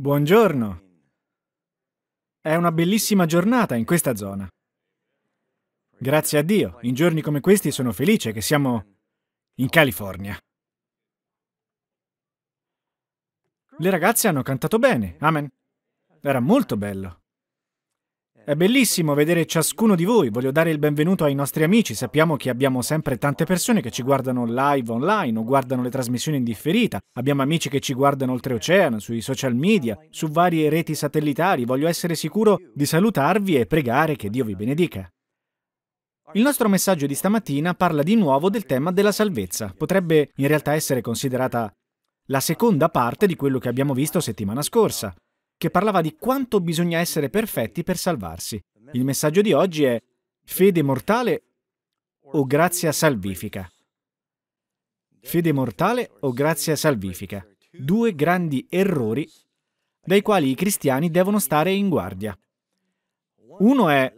Buongiorno. È una bellissima giornata in questa zona. Grazie a Dio, in giorni come questi sono felice che siamo in California. Le ragazze hanno cantato bene, amen. Era molto bello. È bellissimo vedere ciascuno di voi, voglio dare il benvenuto ai nostri amici, sappiamo che abbiamo sempre tante persone che ci guardano live online o guardano le trasmissioni in differita, abbiamo amici che ci guardano oltreoceano, sui social media, su varie reti satellitari, voglio essere sicuro di salutarvi e pregare che Dio vi benedica. Il nostro messaggio di stamattina parla di nuovo del tema della salvezza, potrebbe in realtà essere considerata la seconda parte di quello che abbiamo visto settimana scorsa che parlava di quanto bisogna essere perfetti per salvarsi. Il messaggio di oggi è fede mortale o grazia salvifica. Fede mortale o grazia salvifica. Due grandi errori dai quali i cristiani devono stare in guardia. Uno è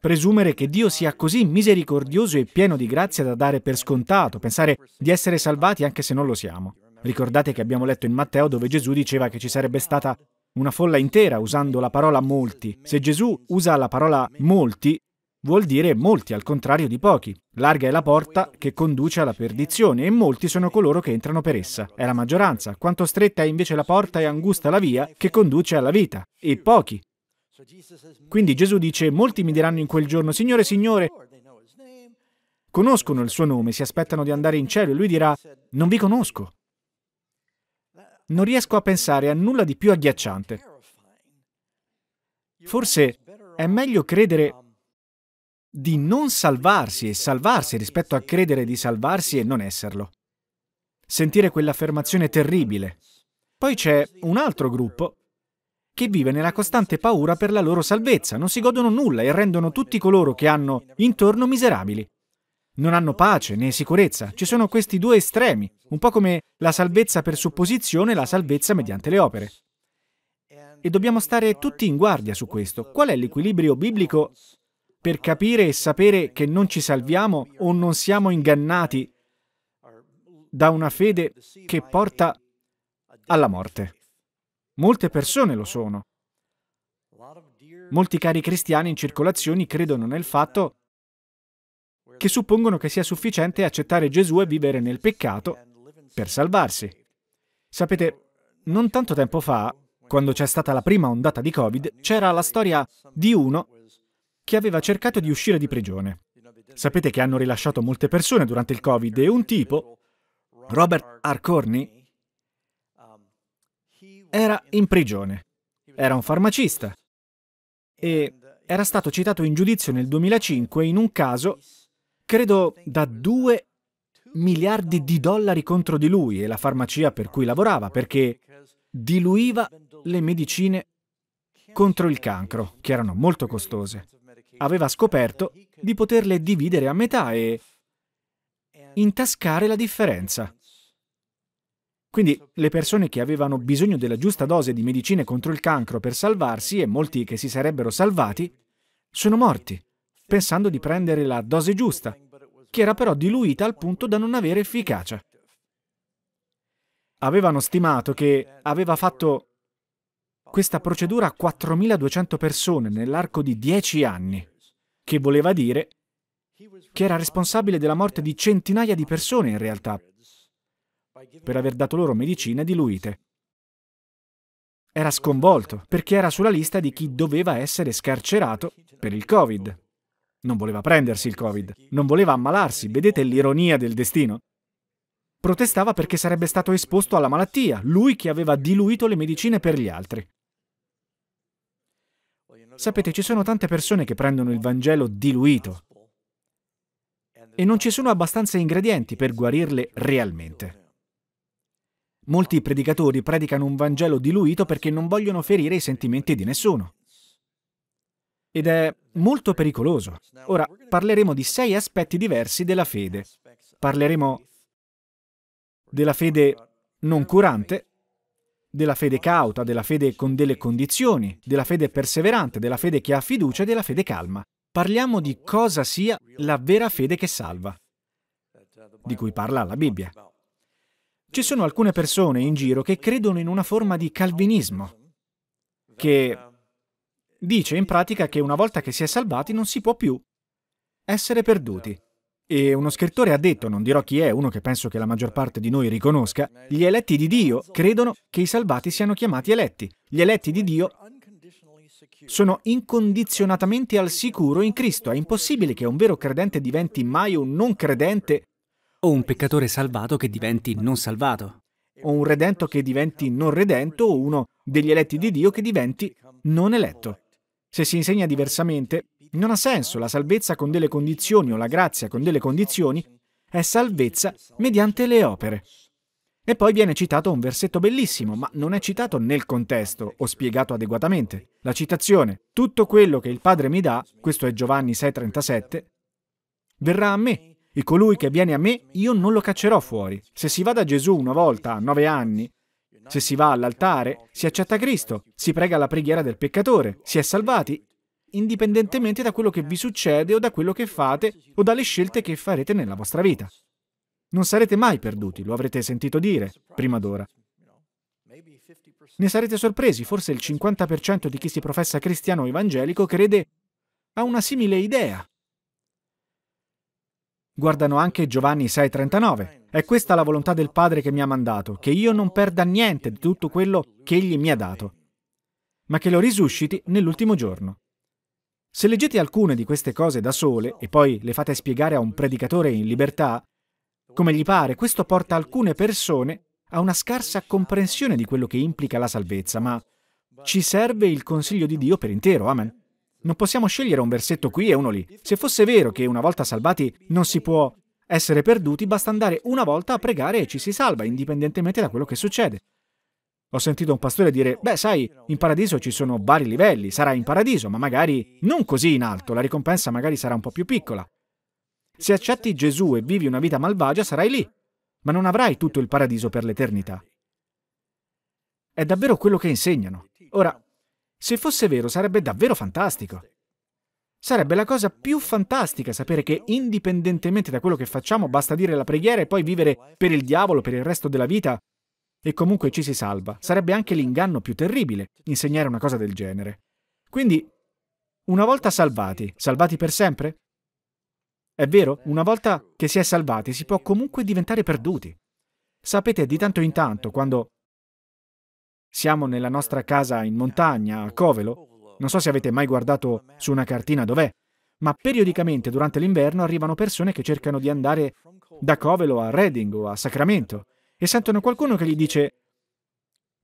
presumere che Dio sia così misericordioso e pieno di grazia da dare per scontato, pensare di essere salvati anche se non lo siamo. Ricordate che abbiamo letto in Matteo dove Gesù diceva che ci sarebbe stata una folla intera usando la parola molti. Se Gesù usa la parola molti, vuol dire molti, al contrario di pochi. Larga è la porta che conduce alla perdizione e molti sono coloro che entrano per essa. È la maggioranza, quanto stretta è invece la porta e angusta la via che conduce alla vita, e pochi. Quindi Gesù dice, molti mi diranno in quel giorno, Signore, Signore, conoscono il suo nome, si aspettano di andare in cielo e lui dirà, non vi conosco non riesco a pensare a nulla di più agghiacciante. Forse è meglio credere di non salvarsi e salvarsi rispetto a credere di salvarsi e non esserlo. Sentire quell'affermazione terribile. Poi c'è un altro gruppo che vive nella costante paura per la loro salvezza, non si godono nulla e rendono tutti coloro che hanno intorno miserabili non hanno pace né sicurezza. Ci sono questi due estremi, un po' come la salvezza per supposizione e la salvezza mediante le opere. E dobbiamo stare tutti in guardia su questo. Qual è l'equilibrio biblico per capire e sapere che non ci salviamo o non siamo ingannati da una fede che porta alla morte? Molte persone lo sono. Molti cari cristiani in circolazione credono nel fatto che suppongono che sia sufficiente accettare Gesù e vivere nel peccato per salvarsi. Sapete, non tanto tempo fa, quando c'è stata la prima ondata di Covid, c'era la storia di uno che aveva cercato di uscire di prigione. Sapete che hanno rilasciato molte persone durante il Covid e un tipo, Robert Arcorny, era in prigione. Era un farmacista e era stato citato in giudizio nel 2005 in un caso credo da 2 miliardi di dollari contro di lui e la farmacia per cui lavorava, perché diluiva le medicine contro il cancro, che erano molto costose. Aveva scoperto di poterle dividere a metà e intascare la differenza. Quindi le persone che avevano bisogno della giusta dose di medicine contro il cancro per salvarsi e molti che si sarebbero salvati sono morti pensando di prendere la dose giusta, che era però diluita al punto da non avere efficacia. Avevano stimato che aveva fatto questa procedura a 4.200 persone nell'arco di 10 anni, che voleva dire che era responsabile della morte di centinaia di persone in realtà, per aver dato loro medicine diluite. Era sconvolto perché era sulla lista di chi doveva essere scarcerato per il Covid. Non voleva prendersi il Covid, non voleva ammalarsi, vedete l'ironia del destino? Protestava perché sarebbe stato esposto alla malattia, lui che aveva diluito le medicine per gli altri. Sapete, ci sono tante persone che prendono il Vangelo diluito e non ci sono abbastanza ingredienti per guarirle realmente. Molti predicatori predicano un Vangelo diluito perché non vogliono ferire i sentimenti di nessuno ed è molto pericoloso. Ora parleremo di sei aspetti diversi della fede. Parleremo della fede non curante, della fede cauta, della fede con delle condizioni, della fede perseverante, della fede che ha fiducia e della fede calma. Parliamo di cosa sia la vera fede che salva, di cui parla la Bibbia. Ci sono alcune persone in giro che credono in una forma di calvinismo, che Dice in pratica che una volta che si è salvati non si può più essere perduti. E uno scrittore ha detto, non dirò chi è, uno che penso che la maggior parte di noi riconosca, gli eletti di Dio credono che i salvati siano chiamati eletti. Gli eletti di Dio sono incondizionatamente al sicuro in Cristo. È impossibile che un vero credente diventi mai un non credente o un peccatore salvato che diventi non salvato. O un redento che diventi non redento o uno degli eletti di Dio che diventi non eletto. Se si insegna diversamente, non ha senso la salvezza con delle condizioni o la grazia con delle condizioni, è salvezza mediante le opere. E poi viene citato un versetto bellissimo, ma non è citato nel contesto o spiegato adeguatamente. La citazione, tutto quello che il Padre mi dà, questo è Giovanni 6:37, verrà a me, e colui che viene a me io non lo caccerò fuori. Se si va da Gesù una volta a nove anni se si va all'altare, si accetta Cristo, si prega la preghiera del peccatore, si è salvati, indipendentemente da quello che vi succede o da quello che fate o dalle scelte che farete nella vostra vita. Non sarete mai perduti, lo avrete sentito dire prima d'ora. Ne sarete sorpresi, forse il 50% di chi si professa cristiano o evangelico crede a una simile idea guardano anche Giovanni 6:39. È questa la volontà del Padre che mi ha mandato, che io non perda niente di tutto quello che Egli mi ha dato, ma che lo risusciti nell'ultimo giorno. Se leggete alcune di queste cose da sole e poi le fate spiegare a un predicatore in libertà, come gli pare, questo porta alcune persone a una scarsa comprensione di quello che implica la salvezza, ma ci serve il consiglio di Dio per intero, amen. Non possiamo scegliere un versetto qui e uno lì. Se fosse vero che una volta salvati non si può essere perduti, basta andare una volta a pregare e ci si salva, indipendentemente da quello che succede. Ho sentito un pastore dire, beh sai, in paradiso ci sono vari livelli, sarai in paradiso, ma magari non così in alto, la ricompensa magari sarà un po' più piccola. Se accetti Gesù e vivi una vita malvagia, sarai lì, ma non avrai tutto il paradiso per l'eternità. È davvero quello che insegnano. Ora, se fosse vero sarebbe davvero fantastico. Sarebbe la cosa più fantastica sapere che indipendentemente da quello che facciamo basta dire la preghiera e poi vivere per il diavolo per il resto della vita e comunque ci si salva. Sarebbe anche l'inganno più terribile insegnare una cosa del genere. Quindi, una volta salvati, salvati per sempre? È vero, una volta che si è salvati si può comunque diventare perduti. Sapete, di tanto in tanto, quando siamo nella nostra casa in montagna, a Covelo. Non so se avete mai guardato su una cartina dov'è, ma periodicamente durante l'inverno arrivano persone che cercano di andare da Covelo a Reading o a Sacramento e sentono qualcuno che gli dice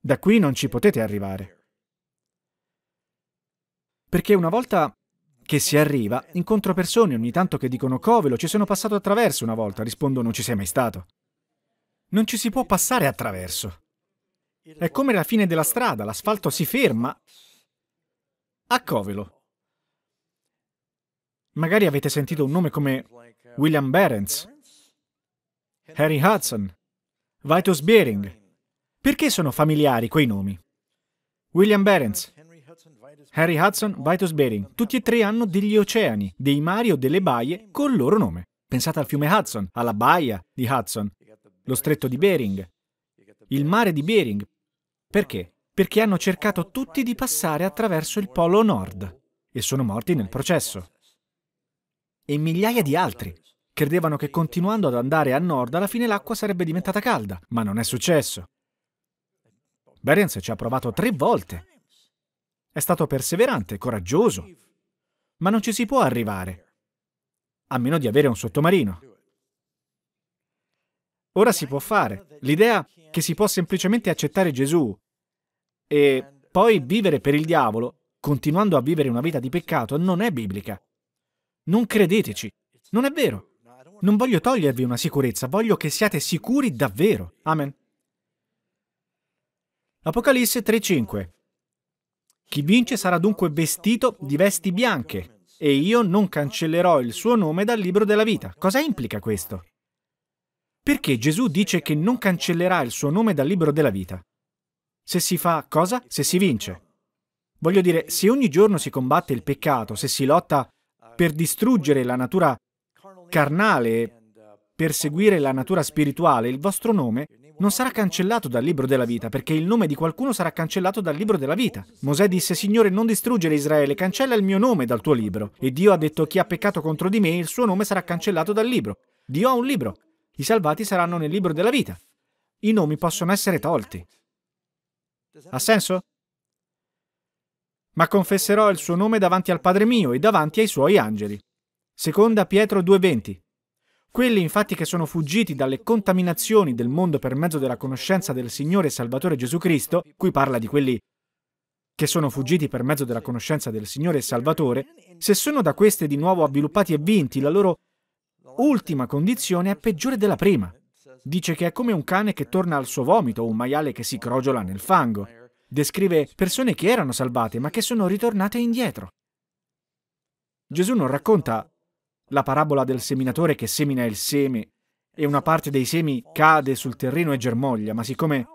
da qui non ci potete arrivare. Perché una volta che si arriva, incontro persone ogni tanto che dicono Covelo, ci sono passato attraverso una volta, rispondo non ci sei mai stato. Non ci si può passare attraverso. È come la fine della strada, l'asfalto si ferma a Covelo. Magari avete sentito un nome come William Behrens, Harry Hudson, Vitus Bering. Perché sono familiari quei nomi? William Behrens, Harry Hudson, Vitus Bering, tutti e tre hanno degli oceani, dei mari o delle baie col loro nome. Pensate al fiume Hudson, alla baia di Hudson, lo stretto di Bering, il mare di Bering. Perché? Perché hanno cercato tutti di passare attraverso il Polo Nord e sono morti nel processo. E migliaia di altri. Credevano che continuando ad andare a nord alla fine l'acqua sarebbe diventata calda, ma non è successo. Berens ci ha provato tre volte. È stato perseverante, coraggioso, ma non ci si può arrivare, a meno di avere un sottomarino. Ora si può fare. L'idea che si può semplicemente accettare Gesù e poi vivere per il diavolo, continuando a vivere una vita di peccato, non è biblica. Non credeteci. Non è vero. Non voglio togliervi una sicurezza, voglio che siate sicuri davvero. Amen. Apocalisse 3:5 Chi vince sarà dunque vestito di vesti bianche, e io non cancellerò il suo nome dal libro della vita. Cosa implica questo? Perché Gesù dice che non cancellerà il suo nome dal libro della vita? Se si fa cosa? Se si vince. Voglio dire, se ogni giorno si combatte il peccato, se si lotta per distruggere la natura carnale, per seguire la natura spirituale, il vostro nome non sarà cancellato dal libro della vita, perché il nome di qualcuno sarà cancellato dal libro della vita. Mosè disse, Signore, non distruggere Israele, cancella il mio nome dal tuo libro. E Dio ha detto, chi ha peccato contro di me, il suo nome sarà cancellato dal libro. Dio ha un libro. I salvati saranno nel libro della vita. I nomi possono essere tolti. Ha senso? Ma confesserò il suo nome davanti al Padre mio e davanti ai suoi angeli. Seconda Pietro 2:20. Quelli infatti che sono fuggiti dalle contaminazioni del mondo per mezzo della conoscenza del Signore e Salvatore Gesù Cristo, qui parla di quelli che sono fuggiti per mezzo della conoscenza del Signore e Salvatore, se sono da queste di nuovo avviluppati e vinti, la loro ultima condizione è peggiore della prima. Dice che è come un cane che torna al suo vomito o un maiale che si crogiola nel fango. Descrive persone che erano salvate ma che sono ritornate indietro. Gesù non racconta la parabola del seminatore che semina il seme e una parte dei semi cade sul terreno e germoglia, ma siccome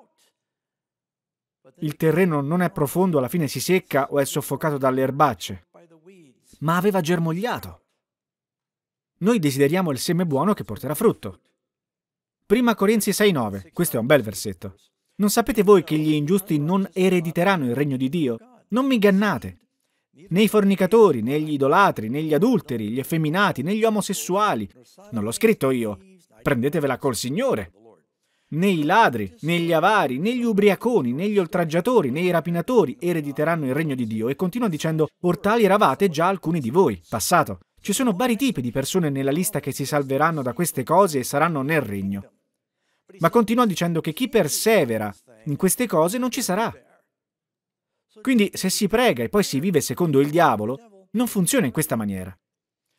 il terreno non è profondo, alla fine si secca o è soffocato dalle erbacce, ma aveva germogliato. Noi desideriamo il seme buono che porterà frutto. Prima Corinzi 6,9. Questo è un bel versetto. Non sapete voi che gli ingiusti non erediteranno il regno di Dio? Non mi ingannate. Né i fornicatori, né gli idolatri, né gli adulteri, gli effeminati, né gli omosessuali. Non l'ho scritto io. Prendetevela col Signore. Né i ladri, né gli avari, né gli ubriaconi, né gli oltraggiatori, né i rapinatori erediteranno il regno di Dio. E continua dicendo, ortali eravate già alcuni di voi, passato. Ci sono vari tipi di persone nella lista che si salveranno da queste cose e saranno nel regno. Ma continua dicendo che chi persevera in queste cose non ci sarà. Quindi se si prega e poi si vive secondo il diavolo, non funziona in questa maniera.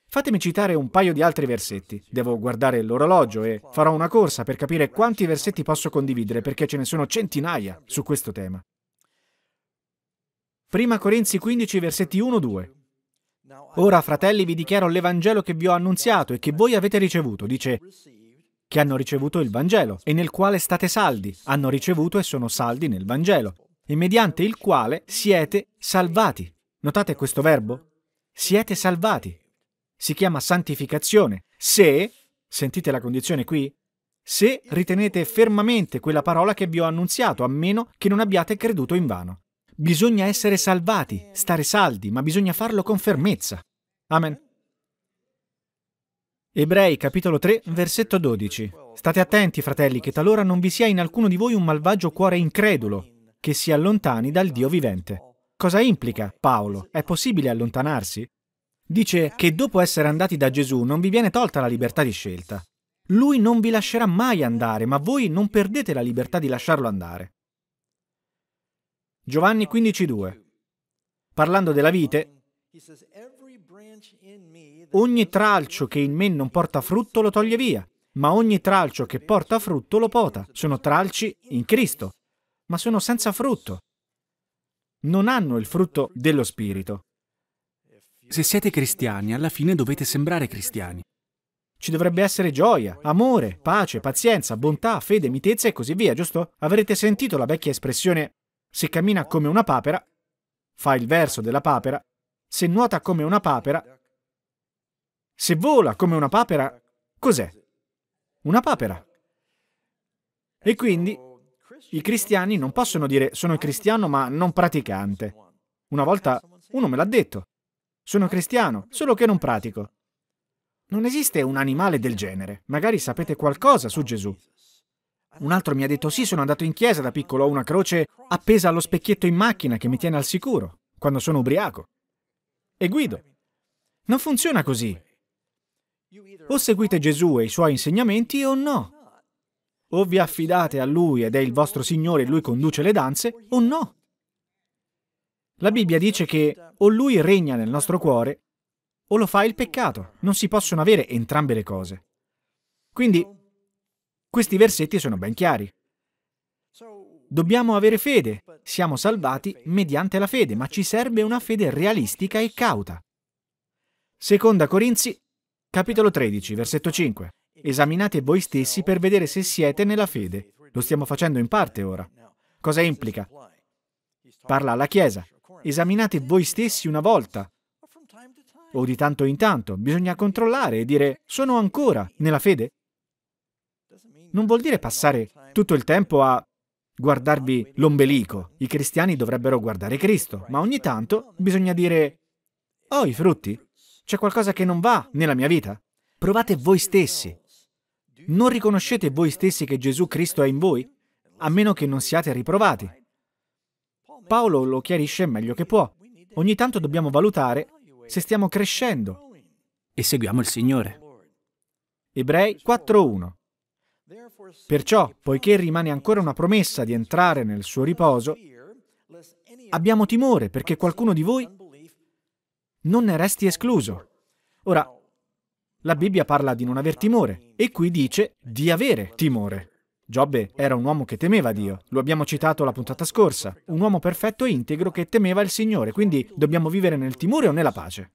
Fatemi citare un paio di altri versetti. Devo guardare l'orologio e farò una corsa per capire quanti versetti posso condividere perché ce ne sono centinaia su questo tema. 1 Corinzi 15 versetti 1-2. Ora, fratelli, vi dichiaro l'Evangelo che vi ho annunziato e che voi avete ricevuto. Dice, che hanno ricevuto il Vangelo e nel quale state saldi, hanno ricevuto e sono saldi nel Vangelo, e mediante il quale siete salvati. Notate questo verbo? Siete salvati. Si chiama santificazione. Se, sentite la condizione qui, se ritenete fermamente quella parola che vi ho annunziato, a meno che non abbiate creduto in vano. Bisogna essere salvati, stare saldi, ma bisogna farlo con fermezza. Amen. Ebrei capitolo 3, versetto 12. State attenti, fratelli, che talora non vi sia in alcuno di voi un malvagio cuore incredulo, che si allontani dal Dio vivente. Cosa implica Paolo? È possibile allontanarsi? Dice che dopo essere andati da Gesù non vi viene tolta la libertà di scelta. Lui non vi lascerà mai andare, ma voi non perdete la libertà di lasciarlo andare. Giovanni 15.2. Parlando della vite, ogni tralcio che in me non porta frutto lo toglie via, ma ogni tralcio che porta frutto lo pota. Sono tralci in Cristo, ma sono senza frutto. Non hanno il frutto dello Spirito. Se siete cristiani, alla fine dovete sembrare cristiani. Ci dovrebbe essere gioia, amore, pace, pazienza, bontà, fede, mitezza e così via, giusto? Avrete sentito la vecchia espressione se cammina come una papera, fa il verso della papera, se nuota come una papera, se vola come una papera, cos'è? Una papera. E quindi i cristiani non possono dire sono cristiano ma non praticante. Una volta uno me l'ha detto. Sono cristiano, solo che non pratico. Non esiste un animale del genere. Magari sapete qualcosa su Gesù. Un altro mi ha detto sì, sono andato in chiesa da piccolo, ho una croce appesa allo specchietto in macchina che mi tiene al sicuro, quando sono ubriaco. E guido. Non funziona così. O seguite Gesù e i suoi insegnamenti o no. O vi affidate a Lui ed è il vostro Signore e Lui conduce le danze o no. La Bibbia dice che o Lui regna nel nostro cuore o lo fa il peccato. Non si possono avere entrambe le cose. Quindi, questi versetti sono ben chiari. Dobbiamo avere fede, siamo salvati mediante la fede, ma ci serve una fede realistica e cauta. Seconda Corinzi Capitolo 13, versetto 5. Esaminate voi stessi per vedere se siete nella fede. Lo stiamo facendo in parte ora. Cosa implica? Parla alla Chiesa. Esaminate voi stessi una volta o di tanto in tanto. Bisogna controllare e dire sono ancora nella fede? Non vuol dire passare tutto il tempo a guardarvi l'ombelico. I cristiani dovrebbero guardare Cristo, ma ogni tanto bisogna dire ho oh, i frutti? C'è qualcosa che non va nella mia vita? Provate voi stessi. Non riconoscete voi stessi che Gesù Cristo è in voi? A meno che non siate riprovati. Paolo lo chiarisce meglio che può. Ogni tanto dobbiamo valutare se stiamo crescendo. E seguiamo il Signore. Ebrei 4.1 Perciò, poiché rimane ancora una promessa di entrare nel suo riposo, abbiamo timore perché qualcuno di voi non ne resti escluso. Ora, la Bibbia parla di non aver timore e qui dice di avere timore. Giobbe era un uomo che temeva Dio, lo abbiamo citato la puntata scorsa, un uomo perfetto e integro che temeva il Signore, quindi dobbiamo vivere nel timore o nella pace.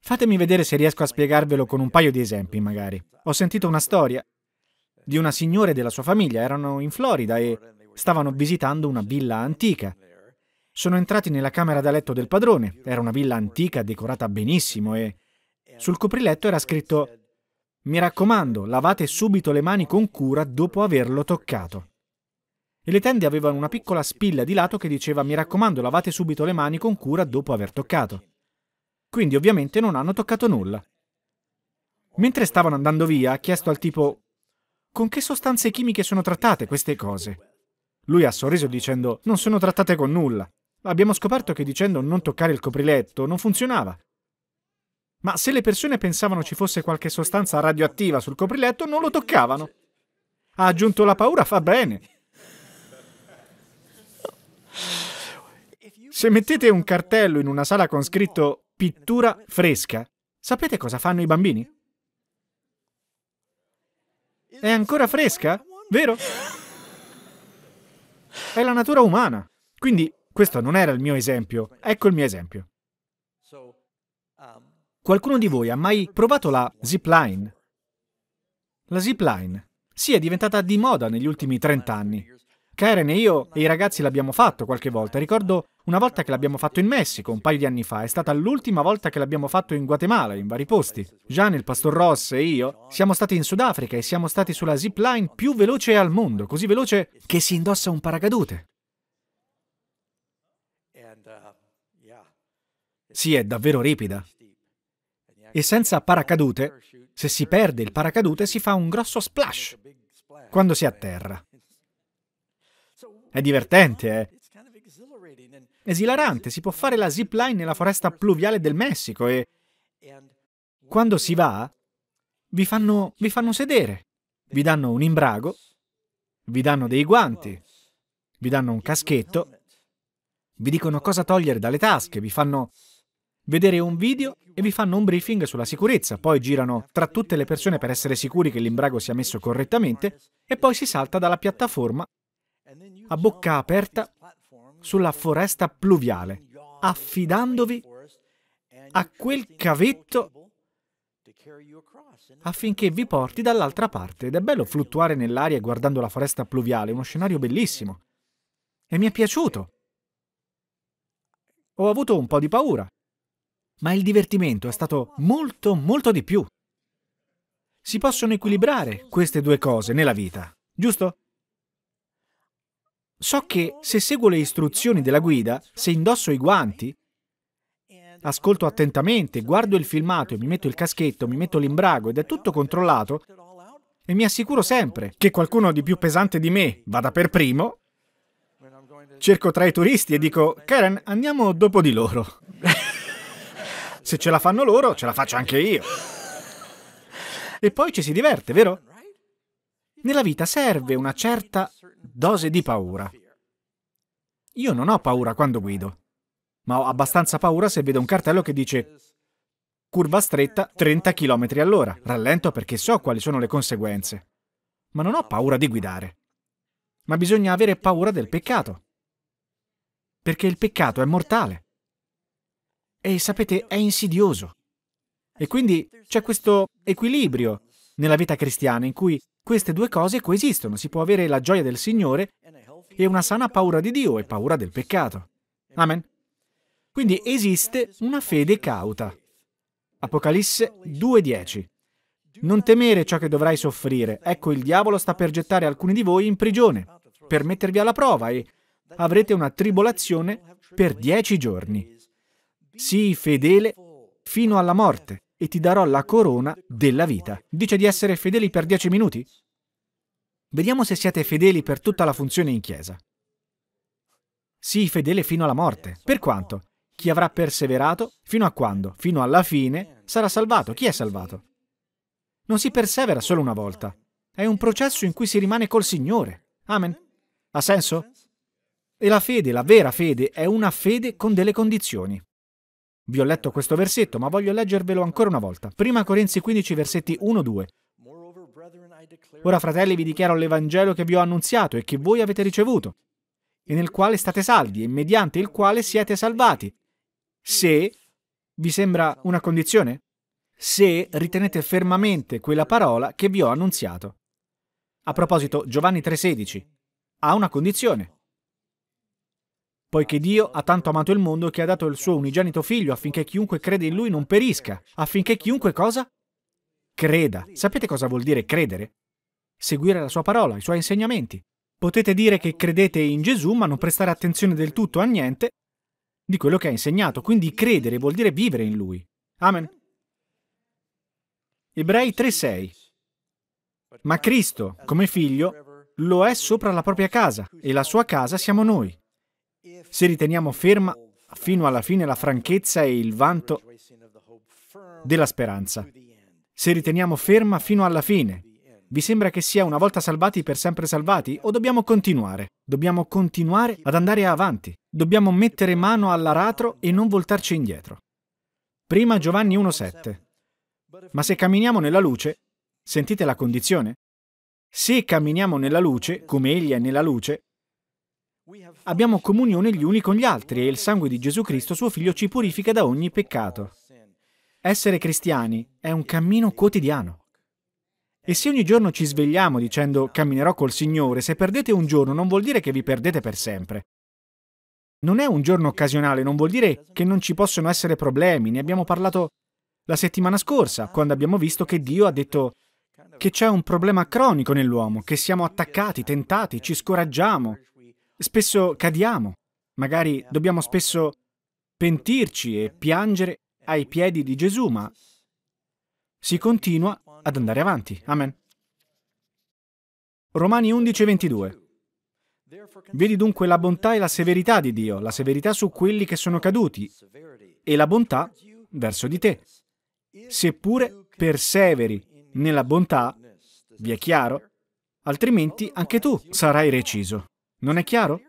Fatemi vedere se riesco a spiegarvelo con un paio di esempi, magari. Ho sentito una storia di una signora e della sua famiglia, erano in Florida e stavano visitando una villa antica sono entrati nella camera da letto del padrone, era una villa antica decorata benissimo e sul copriletto era scritto Mi raccomando, lavate subito le mani con cura dopo averlo toccato. E le tende avevano una piccola spilla di lato che diceva Mi raccomando, lavate subito le mani con cura dopo aver toccato. Quindi ovviamente non hanno toccato nulla. Mentre stavano andando via, ha chiesto al tipo Con che sostanze chimiche sono trattate queste cose? Lui ha sorriso dicendo Non sono trattate con nulla. Abbiamo scoperto che dicendo non toccare il copriletto non funzionava. Ma se le persone pensavano ci fosse qualche sostanza radioattiva sul copriletto, non lo toccavano. Ha aggiunto la paura, fa bene. Se mettete un cartello in una sala con scritto pittura fresca, sapete cosa fanno i bambini? È ancora fresca? Vero? È la natura umana. Quindi questo non era il mio esempio, ecco il mio esempio. Qualcuno di voi ha mai provato la zipline? La zipline, sì, è diventata di moda negli ultimi 30 anni. Karen e io e i ragazzi l'abbiamo fatto qualche volta. Ricordo una volta che l'abbiamo fatto in Messico, un paio di anni fa. È stata l'ultima volta che l'abbiamo fatto in Guatemala, in vari posti. Gian, il pastor Ross e io siamo stati in Sudafrica e siamo stati sulla zipline più veloce al mondo, così veloce che si indossa un paracadute. Sì, è davvero ripida. E senza paracadute, se si perde il paracadute si fa un grosso splash quando si atterra. È divertente, è eh. esilarante, si può fare la zip line nella foresta pluviale del Messico e quando si va vi fanno, vi fanno sedere, vi danno un imbrago, vi danno dei guanti, vi danno un caschetto, vi dicono cosa togliere dalle tasche, vi fanno vedere un video e vi fanno un briefing sulla sicurezza, poi girano tra tutte le persone per essere sicuri che l'imbrago sia messo correttamente e poi si salta dalla piattaforma a bocca aperta sulla foresta pluviale, affidandovi a quel cavetto affinché vi porti dall'altra parte. Ed è bello fluttuare nell'aria guardando la foresta pluviale, uno scenario bellissimo. E mi è piaciuto. Ho avuto un po' di paura, ma il divertimento è stato molto, molto di più. Si possono equilibrare queste due cose nella vita, giusto? So che se seguo le istruzioni della guida, se indosso i guanti, ascolto attentamente, guardo il filmato e mi metto il caschetto, mi metto l'imbrago ed è tutto controllato, e mi assicuro sempre che qualcuno di più pesante di me vada per primo, cerco tra i turisti e dico, Karen, andiamo dopo di loro. Se ce la fanno loro, ce la faccio anche io. E poi ci si diverte, vero? Nella vita serve una certa dose di paura. Io non ho paura quando guido, ma ho abbastanza paura se vedo un cartello che dice curva stretta 30 km all'ora. Rallento perché so quali sono le conseguenze. Ma non ho paura di guidare. Ma bisogna avere paura del peccato. Perché il peccato è mortale. E sapete, è insidioso. E quindi c'è questo equilibrio nella vita cristiana in cui queste due cose coesistono. Si può avere la gioia del Signore e una sana paura di Dio e paura del peccato. Amen. Quindi esiste una fede cauta. Apocalisse 2.10. Non temere ciò che dovrai soffrire. Ecco, il diavolo sta per gettare alcuni di voi in prigione, per mettervi alla prova e avrete una tribolazione per dieci giorni. Sii fedele fino alla morte e ti darò la corona della vita. Dice di essere fedeli per dieci minuti? Vediamo se siete fedeli per tutta la funzione in chiesa. Sii fedele fino alla morte. Per quanto? Chi avrà perseverato, fino a quando? Fino alla fine, sarà salvato. Chi è salvato? Non si persevera solo una volta. È un processo in cui si rimane col Signore. Amen. Ha senso? E la fede, la vera fede, è una fede con delle condizioni. Vi ho letto questo versetto, ma voglio leggervelo ancora una volta. 1 Corinzi 15, versetti 1-2. Ora, fratelli, vi dichiaro l'Evangelo che vi ho annunziato e che voi avete ricevuto, e nel quale state saldi, e mediante il quale siete salvati. Se vi sembra una condizione? Se ritenete fermamente quella parola che vi ho annunziato. A proposito, Giovanni 3,16 ha una condizione poiché Dio ha tanto amato il mondo che ha dato il suo unigenito figlio affinché chiunque crede in lui non perisca, affinché chiunque cosa? Creda. Sapete cosa vuol dire credere? Seguire la sua parola, i suoi insegnamenti. Potete dire che credete in Gesù ma non prestare attenzione del tutto a niente di quello che ha insegnato, quindi credere vuol dire vivere in lui. Amen. Ebrei 3:6 Ma Cristo, come figlio, lo è sopra la propria casa e la sua casa siamo noi se riteniamo ferma fino alla fine la franchezza e il vanto della speranza. Se riteniamo ferma fino alla fine, vi sembra che sia una volta salvati per sempre salvati o dobbiamo continuare? Dobbiamo continuare ad andare avanti. Dobbiamo mettere mano all'aratro e non voltarci indietro. Prima Giovanni 1.7. Ma se camminiamo nella luce, sentite la condizione? Se camminiamo nella luce, come Egli è nella luce, abbiamo comunione gli uni con gli altri e il sangue di Gesù Cristo, suo Figlio, ci purifica da ogni peccato. Essere cristiani è un cammino quotidiano. E se ogni giorno ci svegliamo dicendo camminerò col Signore, se perdete un giorno non vuol dire che vi perdete per sempre. Non è un giorno occasionale, non vuol dire che non ci possono essere problemi, ne abbiamo parlato la settimana scorsa, quando abbiamo visto che Dio ha detto che c'è un problema cronico nell'uomo, che siamo attaccati, tentati, ci scoraggiamo, Spesso cadiamo, magari dobbiamo spesso pentirci e piangere ai piedi di Gesù, ma si continua ad andare avanti. Amen. Romani 11:22 Vedi dunque la bontà e la severità di Dio, la severità su quelli che sono caduti e la bontà verso di te. Seppure perseveri nella bontà, vi è chiaro, altrimenti anche tu sarai reciso. Non è chiaro?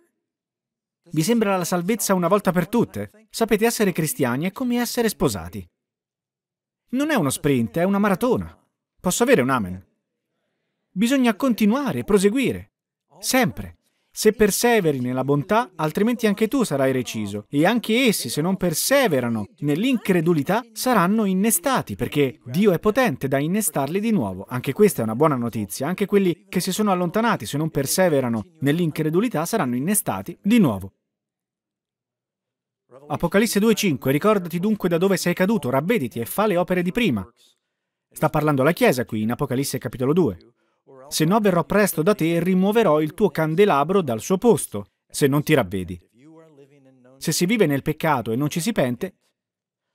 Vi sembra la salvezza una volta per tutte? Sapete, essere cristiani è come essere sposati. Non è uno sprint, è una maratona. Posso avere un amen? Bisogna continuare, proseguire, sempre. Se perseveri nella bontà, altrimenti anche tu sarai reciso, e anche essi, se non perseverano nell'incredulità, saranno innestati, perché Dio è potente da innestarli di nuovo. Anche questa è una buona notizia, anche quelli che si sono allontanati, se non perseverano nell'incredulità, saranno innestati di nuovo. Apocalisse 2.5 Ricordati dunque da dove sei caduto, ravvediti e fa le opere di prima. Sta parlando la Chiesa qui, in Apocalisse capitolo 2. Se no verrò presto da te e rimuoverò il tuo candelabro dal suo posto, se non ti ravvedi. Se si vive nel peccato e non ci si pente,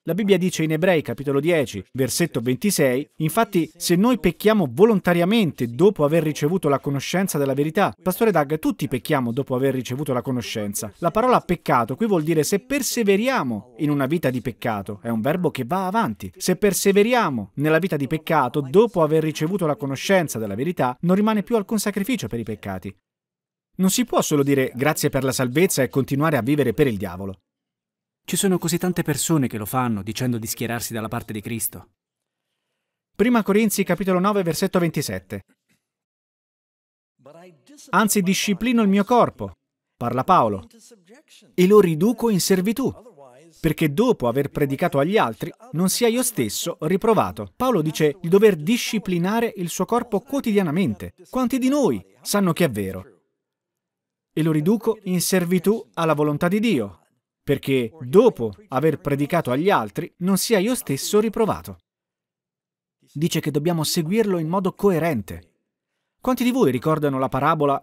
la Bibbia dice in Ebrei capitolo 10, versetto 26, infatti se noi pecchiamo volontariamente dopo aver ricevuto la conoscenza della verità, Pastore Doug, tutti pecchiamo dopo aver ricevuto la conoscenza. La parola peccato qui vuol dire se perseveriamo in una vita di peccato, è un verbo che va avanti. Se perseveriamo nella vita di peccato dopo aver ricevuto la conoscenza della verità, non rimane più alcun sacrificio per i peccati. Non si può solo dire grazie per la salvezza e continuare a vivere per il diavolo. Ci sono così tante persone che lo fanno dicendo di schierarsi dalla parte di Cristo. Prima Corinzi capitolo 9 versetto 27. Anzi disciplino il mio corpo, parla Paolo, e lo riduco in servitù, perché dopo aver predicato agli altri non sia io stesso riprovato. Paolo dice di dover disciplinare il suo corpo quotidianamente. Quanti di noi sanno che è vero? E lo riduco in servitù alla volontà di Dio, perché dopo aver predicato agli altri non sia io stesso riprovato. Dice che dobbiamo seguirlo in modo coerente. Quanti di voi ricordano la parabola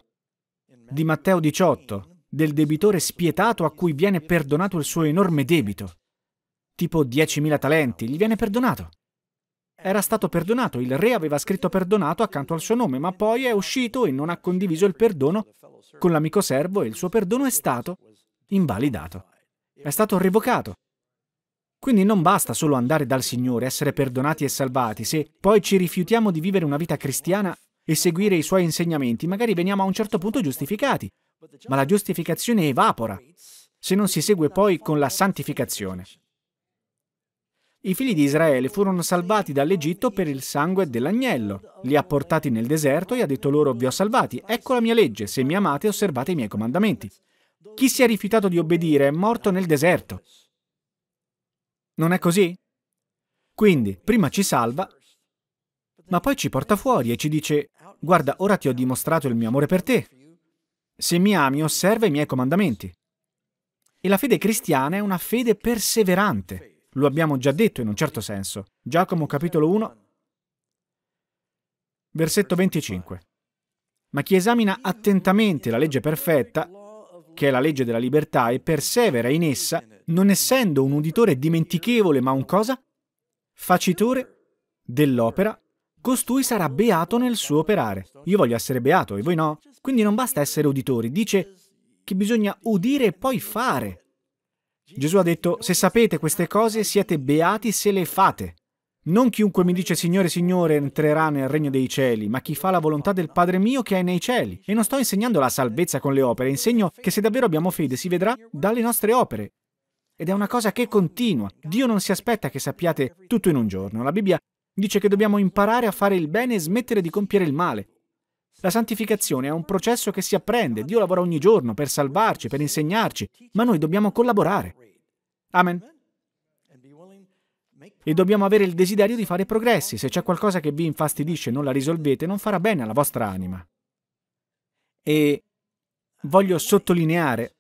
di Matteo 18 del debitore spietato a cui viene perdonato il suo enorme debito? Tipo 10.000 talenti, gli viene perdonato. Era stato perdonato, il re aveva scritto perdonato accanto al suo nome, ma poi è uscito e non ha condiviso il perdono con l'amico servo e il suo perdono è stato invalidato è stato revocato. Quindi non basta solo andare dal Signore, essere perdonati e salvati, se poi ci rifiutiamo di vivere una vita cristiana e seguire i suoi insegnamenti, magari veniamo a un certo punto giustificati, ma la giustificazione evapora se non si segue poi con la santificazione. I figli di Israele furono salvati dall'Egitto per il sangue dell'agnello. Li ha portati nel deserto e ha detto loro vi ho salvati, ecco la mia legge, se mi amate osservate i miei comandamenti. Chi si è rifiutato di obbedire è morto nel deserto. Non è così? Quindi, prima ci salva, ma poi ci porta fuori e ci dice, guarda, ora ti ho dimostrato il mio amore per te. Se mi ami, osserva i miei comandamenti. E la fede cristiana è una fede perseverante. Lo abbiamo già detto in un certo senso. Giacomo capitolo 1, versetto 25. Ma chi esamina attentamente la legge perfetta, che è la legge della libertà, e persevera in essa, non essendo un uditore dimentichevole, ma un cosa? Facitore dell'opera, costui sarà beato nel suo operare. Io voglio essere beato e voi no. Quindi non basta essere uditori, dice che bisogna udire e poi fare. Gesù ha detto, se sapete queste cose siete beati se le fate. Non chiunque mi dice Signore, Signore entrerà nel regno dei cieli, ma chi fa la volontà del Padre mio che è nei cieli. E non sto insegnando la salvezza con le opere, insegno che se davvero abbiamo fede si vedrà dalle nostre opere. Ed è una cosa che continua. Dio non si aspetta che sappiate tutto in un giorno. La Bibbia dice che dobbiamo imparare a fare il bene e smettere di compiere il male. La santificazione è un processo che si apprende. Dio lavora ogni giorno per salvarci, per insegnarci, ma noi dobbiamo collaborare. Amen. E dobbiamo avere il desiderio di fare progressi. Se c'è qualcosa che vi infastidisce e non la risolvete, non farà bene alla vostra anima. E voglio sottolineare,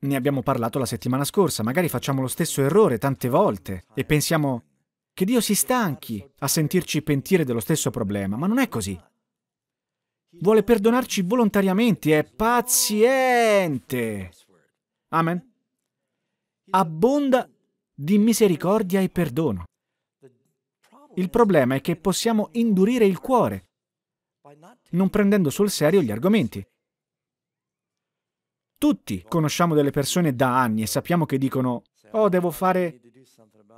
ne abbiamo parlato la settimana scorsa, magari facciamo lo stesso errore tante volte e pensiamo che Dio si stanchi a sentirci pentire dello stesso problema, ma non è così. Vuole perdonarci volontariamente, è paziente. Amen. Abbonda di misericordia e perdono. Il problema è che possiamo indurire il cuore, non prendendo sul serio gli argomenti. Tutti conosciamo delle persone da anni e sappiamo che dicono, oh devo fare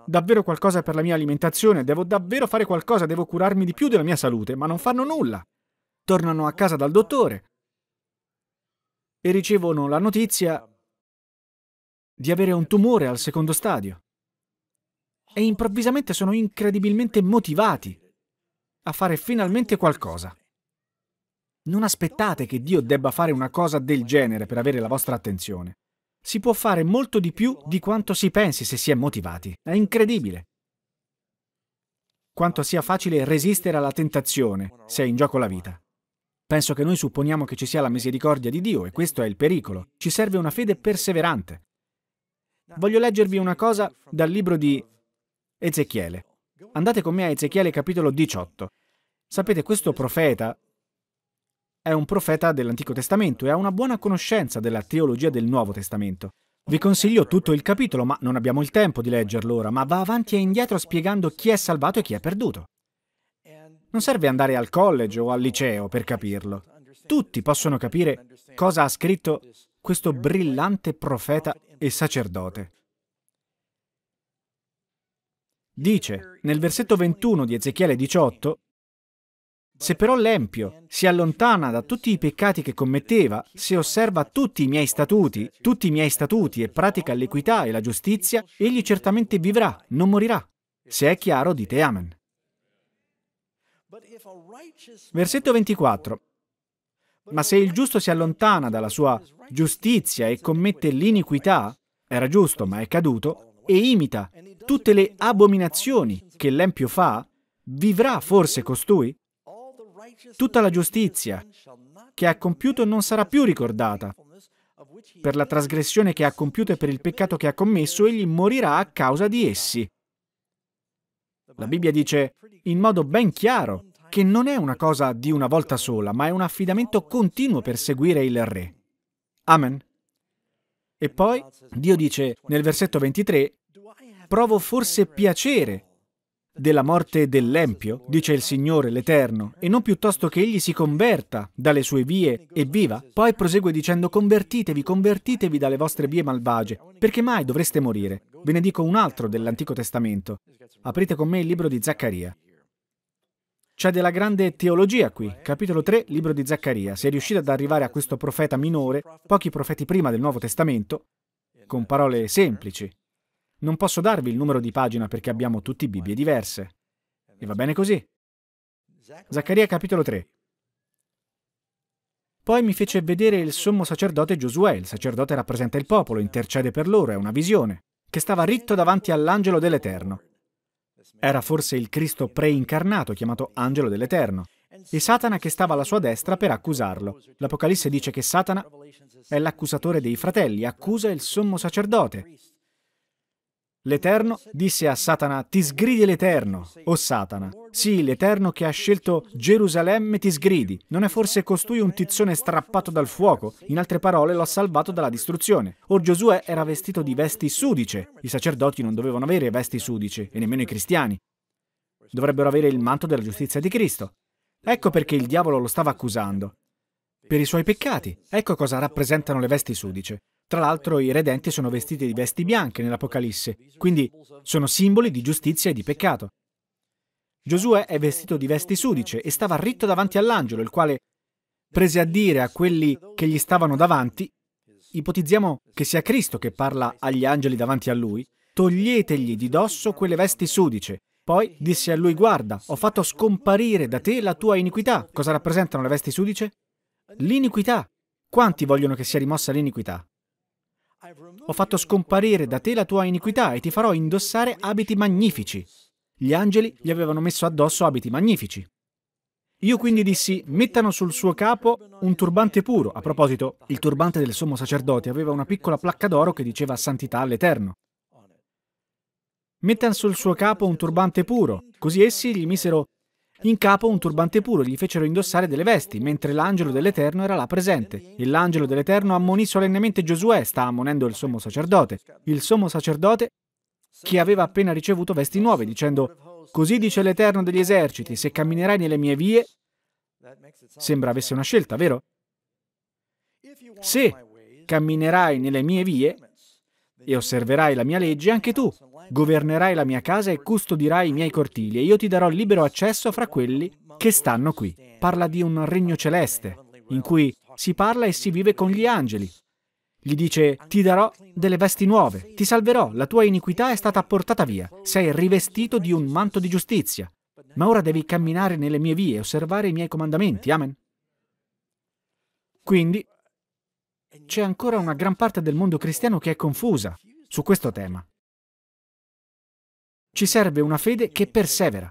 davvero qualcosa per la mia alimentazione, devo davvero fare qualcosa, devo curarmi di più della mia salute, ma non fanno nulla. Tornano a casa dal dottore e ricevono la notizia di avere un tumore al secondo stadio e improvvisamente sono incredibilmente motivati a fare finalmente qualcosa. Non aspettate che Dio debba fare una cosa del genere per avere la vostra attenzione. Si può fare molto di più di quanto si pensi se si è motivati. È incredibile. Quanto sia facile resistere alla tentazione se è in gioco la vita. Penso che noi supponiamo che ci sia la misericordia di Dio e questo è il pericolo. Ci serve una fede perseverante. Voglio leggervi una cosa dal libro di Ezechiele. Andate con me a Ezechiele capitolo 18. Sapete, questo profeta è un profeta dell'Antico Testamento e ha una buona conoscenza della teologia del Nuovo Testamento. Vi consiglio tutto il capitolo, ma non abbiamo il tempo di leggerlo ora, ma va avanti e indietro spiegando chi è salvato e chi è perduto. Non serve andare al college o al liceo per capirlo. Tutti possono capire cosa ha scritto questo brillante profeta e sacerdote. Dice, nel versetto 21 di Ezechiele 18, se però l'empio si allontana da tutti i peccati che commetteva, se osserva tutti i miei statuti, tutti i miei statuti e pratica l'equità e la giustizia, egli certamente vivrà, non morirà. Se è chiaro, dite Amen. Versetto 24. Ma se il giusto si allontana dalla sua giustizia e commette l'iniquità, era giusto ma è caduto, e imita tutte le abominazioni che l'Empio fa, vivrà forse costui? Tutta la giustizia che ha compiuto non sarà più ricordata. Per la trasgressione che ha compiuto e per il peccato che ha commesso, egli morirà a causa di essi. La Bibbia dice in modo ben chiaro che non è una cosa di una volta sola, ma è un affidamento continuo per seguire il Re. Amen. E poi Dio dice nel versetto 23, provo forse piacere della morte dell'Empio, dice il Signore l'Eterno, e non piuttosto che egli si converta dalle sue vie e viva? Poi prosegue dicendo convertitevi, convertitevi dalle vostre vie malvagie, perché mai dovreste morire? Ve ne dico un altro dell'Antico Testamento. Aprite con me il libro di Zaccaria. C'è della grande teologia qui, capitolo 3, libro di Zaccaria. Se riuscite ad arrivare a questo profeta minore, pochi profeti prima del Nuovo Testamento, con parole semplici. Non posso darvi il numero di pagina perché abbiamo tutti Bibbie diverse. E va bene così. Zaccaria capitolo 3. Poi mi fece vedere il sommo sacerdote Giosuè, il sacerdote rappresenta il popolo, intercede per loro, è una visione, che stava ritto davanti all'angelo dell'Eterno. Era forse il Cristo preincarnato, chiamato angelo dell'Eterno, e Satana che stava alla sua destra per accusarlo. L'Apocalisse dice che Satana è l'accusatore dei fratelli, accusa il sommo sacerdote, L'Eterno disse a Satana, ti sgridi l'Eterno, o Satana. Sì, l'Eterno che ha scelto Gerusalemme ti sgridi. Non è forse costui un tizzone strappato dal fuoco? In altre parole, lo salvato dalla distruzione. Or Giosuè era vestito di vesti sudice. I sacerdoti non dovevano avere vesti sudice, e nemmeno i cristiani. Dovrebbero avere il manto della giustizia di Cristo. Ecco perché il diavolo lo stava accusando. Per i suoi peccati. Ecco cosa rappresentano le vesti sudice. Tra l'altro i redenti sono vestiti di vesti bianche nell'Apocalisse, quindi sono simboli di giustizia e di peccato. Giosuè è vestito di vesti sudice e stava ritto davanti all'angelo, il quale prese a dire a quelli che gli stavano davanti, ipotizziamo che sia Cristo che parla agli angeli davanti a lui, toglietegli di dosso quelle vesti sudice. Poi disse a lui, guarda, ho fatto scomparire da te la tua iniquità. Cosa rappresentano le vesti sudice? L'iniquità. Quanti vogliono che sia rimossa l'iniquità? Ho fatto scomparire da te la tua iniquità e ti farò indossare abiti magnifici. Gli angeli gli avevano messo addosso abiti magnifici. Io quindi dissi, mettano sul suo capo un turbante puro. A proposito, il turbante del sommo sacerdote aveva una piccola placca d'oro che diceva santità all'Eterno. Mettan sul suo capo un turbante puro. Così essi gli misero in capo un turbante puro gli fecero indossare delle vesti, mentre l'angelo dell'Eterno era là presente. E l'angelo dell'Eterno ammonì solennemente Giosuè, sta ammonendo il sommo sacerdote. Il sommo sacerdote che aveva appena ricevuto vesti nuove, dicendo, Così dice l'Eterno degli eserciti, se camminerai nelle mie vie... Sembra avesse una scelta, vero? Se camminerai nelle mie vie e osserverai la mia legge, anche tu Governerai la mia casa e custodirai i miei cortili e io ti darò libero accesso fra quelli che stanno qui. Parla di un regno celeste in cui si parla e si vive con gli angeli. Gli dice, ti darò delle vesti nuove, ti salverò, la tua iniquità è stata portata via, sei rivestito di un manto di giustizia. Ma ora devi camminare nelle mie vie, e osservare i miei comandamenti. Amen. Quindi c'è ancora una gran parte del mondo cristiano che è confusa su questo tema. Ci serve una fede che persevera.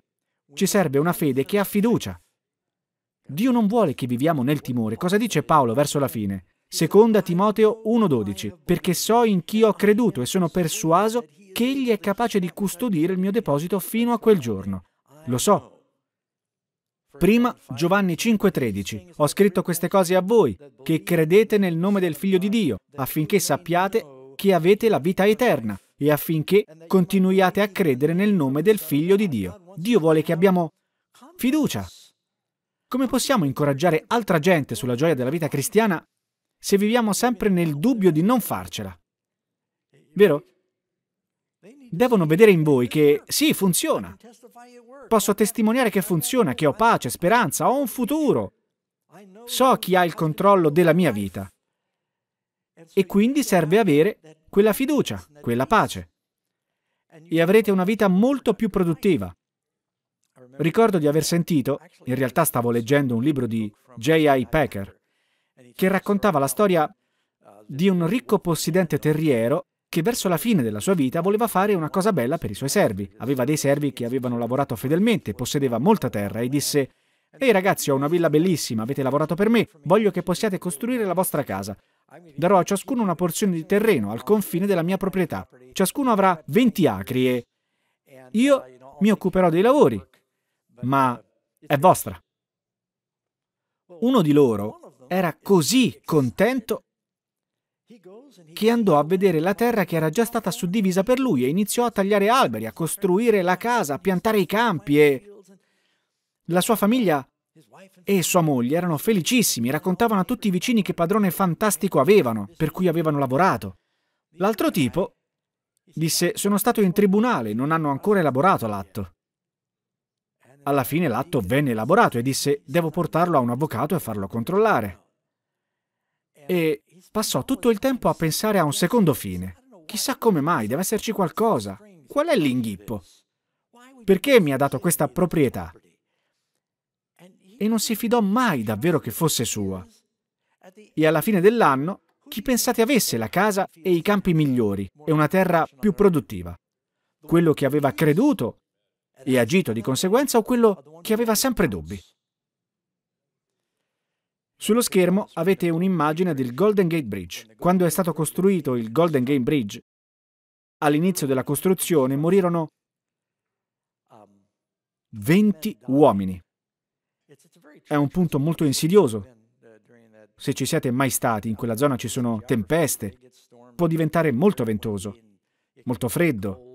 Ci serve una fede che ha fiducia. Dio non vuole che viviamo nel timore. Cosa dice Paolo verso la fine? Seconda Timoteo 1:12, perché so in chi ho creduto e sono persuaso che egli è capace di custodire il mio deposito fino a quel giorno. Lo so. Prima Giovanni 5:13, ho scritto queste cose a voi, che credete nel nome del Figlio di Dio, affinché sappiate che avete la vita eterna e affinché continuiate a credere nel nome del Figlio di Dio. Dio vuole che abbiamo fiducia. Come possiamo incoraggiare altra gente sulla gioia della vita cristiana se viviamo sempre nel dubbio di non farcela? Vero? Devono vedere in voi che sì, funziona. Posso testimoniare che funziona, che ho pace, speranza, ho un futuro. So chi ha il controllo della mia vita. E quindi serve avere quella fiducia, quella pace. E avrete una vita molto più produttiva. Ricordo di aver sentito, in realtà stavo leggendo un libro di J.I. Packer, che raccontava la storia di un ricco possidente terriero che verso la fine della sua vita voleva fare una cosa bella per i suoi servi. Aveva dei servi che avevano lavorato fedelmente, possedeva molta terra e disse Ehi ragazzi, ho una villa bellissima, avete lavorato per me, voglio che possiate costruire la vostra casa. Darò a ciascuno una porzione di terreno al confine della mia proprietà. Ciascuno avrà 20 acri e io mi occuperò dei lavori, ma è vostra. Uno di loro era così contento che andò a vedere la terra che era già stata suddivisa per lui e iniziò a tagliare alberi, a costruire la casa, a piantare i campi e la sua famiglia e sua moglie erano felicissimi, raccontavano a tutti i vicini che padrone fantastico avevano, per cui avevano lavorato. L'altro tipo disse, sono stato in tribunale, non hanno ancora elaborato l'atto. Alla fine l'atto venne elaborato e disse, devo portarlo a un avvocato e farlo controllare. E passò tutto il tempo a pensare a un secondo fine. Chissà come mai, deve esserci qualcosa. Qual è l'inghippo? Perché mi ha dato questa proprietà? e non si fidò mai davvero che fosse sua. E alla fine dell'anno, chi pensate avesse la casa e i campi migliori e una terra più produttiva? Quello che aveva creduto e agito di conseguenza o quello che aveva sempre dubbi? Sullo schermo avete un'immagine del Golden Gate Bridge. Quando è stato costruito il Golden Gate Bridge, all'inizio della costruzione morirono 20 uomini è un punto molto insidioso. Se ci siete mai stati, in quella zona ci sono tempeste, può diventare molto ventoso, molto freddo.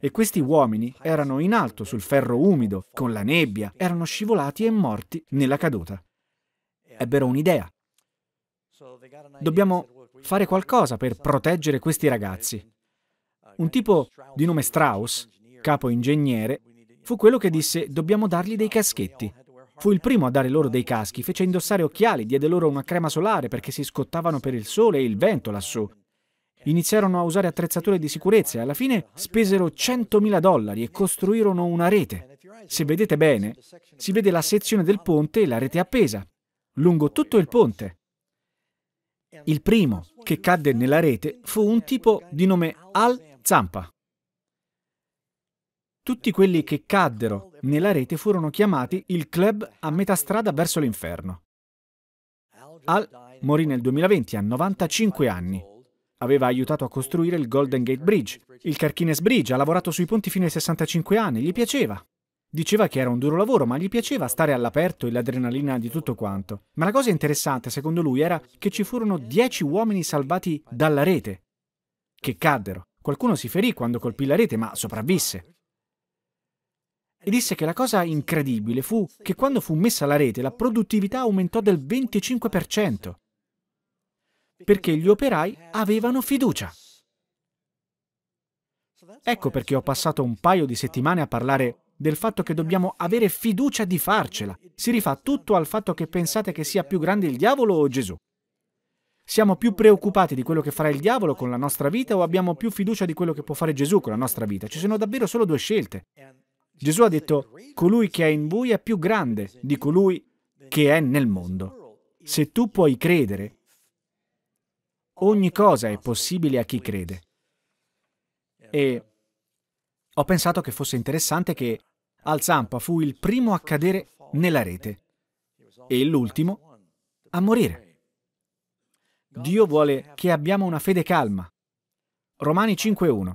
E questi uomini erano in alto sul ferro umido, con la nebbia, erano scivolati e morti nella caduta. Ebbero un'idea. Dobbiamo fare qualcosa per proteggere questi ragazzi. Un tipo di nome Strauss, capo ingegnere, fu quello che disse dobbiamo dargli dei caschetti. Fu il primo a dare loro dei caschi, fece indossare occhiali, diede loro una crema solare perché si scottavano per il sole e il vento lassù. Iniziarono a usare attrezzature di sicurezza e alla fine spesero 100.000 dollari e costruirono una rete. Se vedete bene, si vede la sezione del ponte e la rete appesa, lungo tutto il ponte. Il primo che cadde nella rete fu un tipo di nome Al Zampa. Tutti quelli che caddero nella rete furono chiamati il club a metà strada verso l'inferno. Al morì nel 2020 a 95 anni. Aveva aiutato a costruire il Golden Gate Bridge, il Carchines Bridge, ha lavorato sui ponti fino ai 65 anni, gli piaceva. Diceva che era un duro lavoro, ma gli piaceva stare all'aperto e l'adrenalina di tutto quanto. Ma la cosa interessante, secondo lui, era che ci furono 10 uomini salvati dalla rete, che caddero. Qualcuno si ferì quando colpì la rete, ma sopravvisse e disse che la cosa incredibile fu che quando fu messa la rete la produttività aumentò del 25%, perché gli operai avevano fiducia. Ecco perché ho passato un paio di settimane a parlare del fatto che dobbiamo avere fiducia di farcela. Si rifà tutto al fatto che pensate che sia più grande il diavolo o Gesù. Siamo più preoccupati di quello che farà il diavolo con la nostra vita o abbiamo più fiducia di quello che può fare Gesù con la nostra vita? Ci sono davvero solo due scelte. Gesù ha detto, colui che è in voi è più grande di colui che è nel mondo. Se tu puoi credere, ogni cosa è possibile a chi crede. E ho pensato che fosse interessante che Al Zampa fu il primo a cadere nella rete e l'ultimo a morire. Dio vuole che abbiamo una fede calma. Romani 5.1.